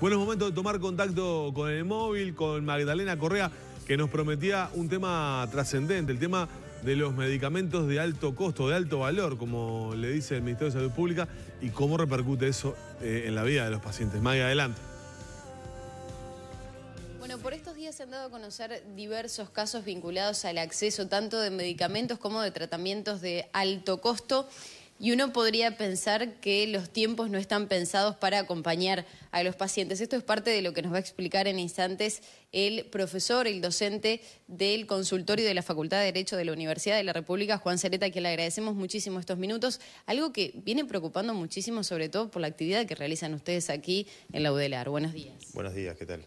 Buenos momentos de tomar contacto con el móvil, con Magdalena Correa, que nos prometía un tema trascendente, el tema de los medicamentos de alto costo, de alto valor, como le dice el Ministerio de Salud Pública, y cómo repercute eso eh, en la vida de los pacientes. Magda, adelante. Bueno, por estos días se han dado a conocer diversos casos vinculados al acceso tanto de medicamentos como de tratamientos de alto costo y uno podría pensar que los tiempos no están pensados para acompañar a los pacientes. Esto es parte de lo que nos va a explicar en instantes el profesor, el docente del consultorio de la Facultad de Derecho de la Universidad de la República, Juan Cereta, que le agradecemos muchísimo estos minutos. Algo que viene preocupando muchísimo, sobre todo por la actividad que realizan ustedes aquí en la UDELAR. Buenos días. Buenos días, ¿qué tal?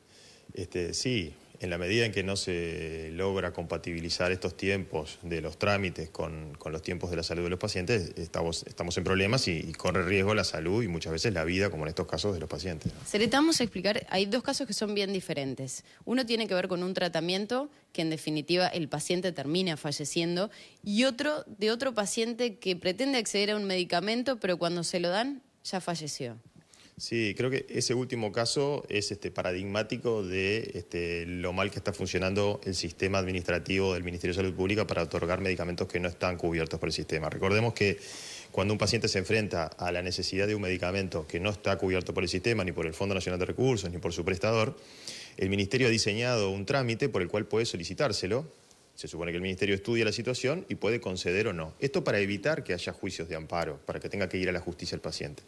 Este, sí, en la medida en que no se logra compatibilizar estos tiempos de los trámites con, con los tiempos de la salud de los pacientes, estamos, estamos en problemas y, corre riesgo la salud y muchas veces la vida, como en estos casos de los pacientes. Se le estamos a explicar, hay dos casos que son bien diferentes. Uno tiene que ver con un tratamiento que en definitiva el paciente termina falleciendo y otro de otro paciente que pretende acceder a un medicamento, pero cuando se lo dan ya falleció. Sí, creo que ese último caso es este, paradigmático de este, lo mal que está funcionando el sistema administrativo del Ministerio de Salud Pública para otorgar medicamentos que no están cubiertos por el sistema. Recordemos que cuando un paciente se enfrenta a la necesidad de un medicamento que no está cubierto por el sistema, ni por el Fondo Nacional de Recursos, ni por su prestador, el Ministerio ha diseñado un trámite por el cual puede solicitárselo se supone que el Ministerio estudia la situación y puede conceder o no. Esto para evitar que haya juicios de amparo, para que tenga que ir a la justicia el paciente.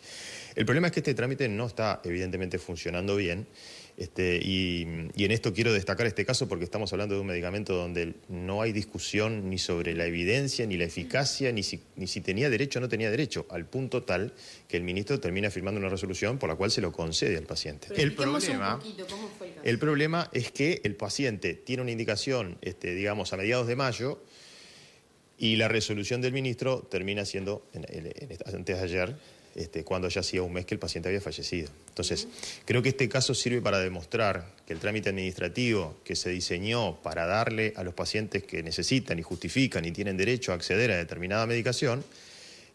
El problema es que este trámite no está evidentemente funcionando bien este, y, en esto quiero destacar este caso porque estamos hablando de un medicamento donde no hay discusión ni sobre la evidencia, ni la eficacia, ni si, tenía derecho o no tenía derecho, al punto tal que el ministro termina firmando una resolución por la cual se lo concede al paciente. El problema, el, problema es que el paciente tiene una indicación, este, digamos, a mediados de mayo, y la resolución del ministro termina siendo, en, antes de ayer, este, cuando ya hacía un mes que el paciente había fallecido. Entonces, creo que este caso sirve para demostrar que el trámite administrativo que se diseñó para darle a los pacientes que necesitan y justifican y tienen derecho a acceder a determinada medicación,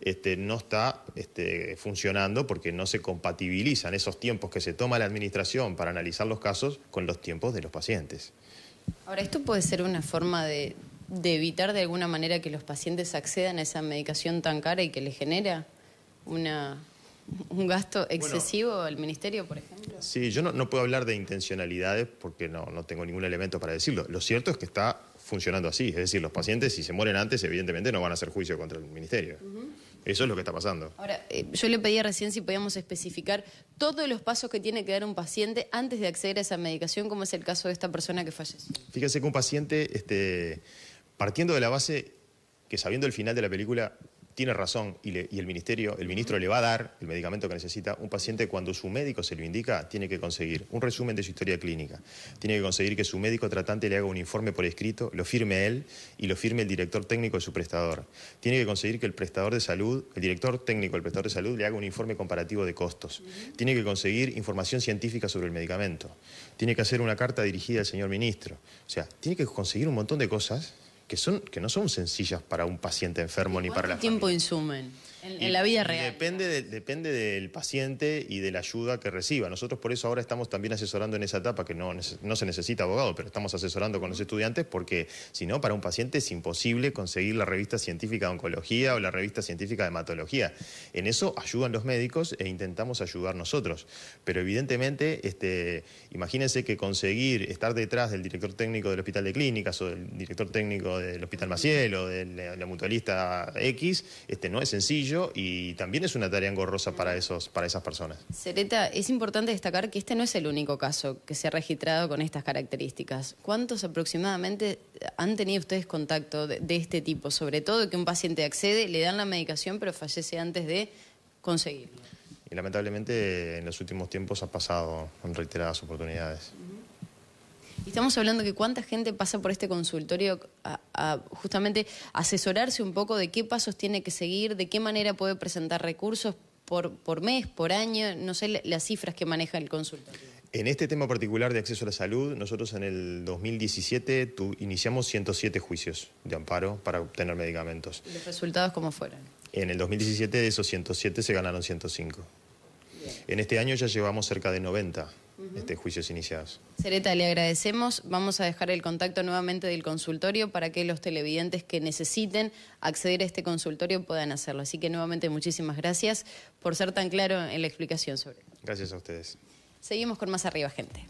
este, no está este, funcionando porque no se compatibilizan esos tiempos que se toma la administración para analizar los casos con los tiempos de los pacientes. Ahora, esto puede ser una forma de, de evitar de alguna manera que los pacientes accedan a esa medicación tan cara y que les genera un gasto excesivo al ministerio, por ejemplo? Sí, yo no, puedo hablar de intencionalidades porque no, no tengo ningún elemento para decirlo. Lo cierto es que está funcionando así. Es decir, los pacientes, si se mueren antes, evidentemente no van a hacer juicio contra el ministerio. Eso es lo que está pasando. Ahora, eh, yo le pedía recién si podíamos especificar todos los pasos que tiene que dar un paciente antes de acceder a esa medicación, como es el caso de esta persona que falleció. Fíjese que un paciente, este, partiendo de la base que sabiendo el final de la película tiene razón y, el ministerio, el ministro le va a dar el medicamento que necesita, un paciente cuando su médico se lo indica tiene que conseguir un resumen de su historia clínica, tiene que conseguir que su médico tratante le haga un informe por escrito, lo firme él y lo firme el director técnico de su prestador. Tiene que conseguir que el prestador de salud, el director técnico del prestador de salud le haga un informe comparativo de costos. Tiene que conseguir información científica sobre el medicamento. Tiene que hacer una carta dirigida al señor ministro. O sea, tiene que conseguir un montón de cosas que, son, que no son sencillas para un paciente enfermo ni para la tiempo insumen? En, la vida real. Depende, depende del paciente y de la ayuda que reciba. Nosotros por eso ahora estamos también asesorando en esa etapa que no, se necesita abogado, pero estamos asesorando con los estudiantes porque si no, para un paciente es imposible conseguir la revista científica de oncología o la revista científica de hematología. En eso ayudan los médicos e intentamos ayudar nosotros. Pero evidentemente, este, imagínense que conseguir estar detrás del director técnico del hospital de clínicas o del director técnico del hospital Maciel o de la, la mutualista X, este, no es sencillo y también es una tarea engorrosa para, esos, para esas personas. Sereta, es importante destacar que este no es el único caso que se ha registrado con estas características. ¿Cuántos aproximadamente han tenido ustedes contacto de, este tipo? Sobre todo que un paciente accede, le dan la medicación pero fallece antes de conseguirlo. Y lamentablemente en los últimos tiempos ha pasado en reiteradas oportunidades. estamos hablando que cuánta gente pasa por este consultorio a, justamente asesorarse un poco de qué pasos tiene que seguir, de qué manera puede presentar recursos por, por mes, por año, no sé las cifras que maneja el consultor. En este tema particular de acceso a la salud, nosotros en el 2017 tu, iniciamos 107 juicios de amparo para obtener medicamentos. ¿Los resultados cómo fueron? En el 2017 de esos 107 se ganaron 105. En este año ya llevamos cerca de 90 este, juicios iniciados. Sereta, le agradecemos. Vamos a dejar el contacto nuevamente del consultorio para que los televidentes que necesiten acceder a este consultorio puedan hacerlo. Así que nuevamente muchísimas gracias por ser tan claro en la explicación sobre. Gracias a ustedes. Seguimos con más arriba, gente.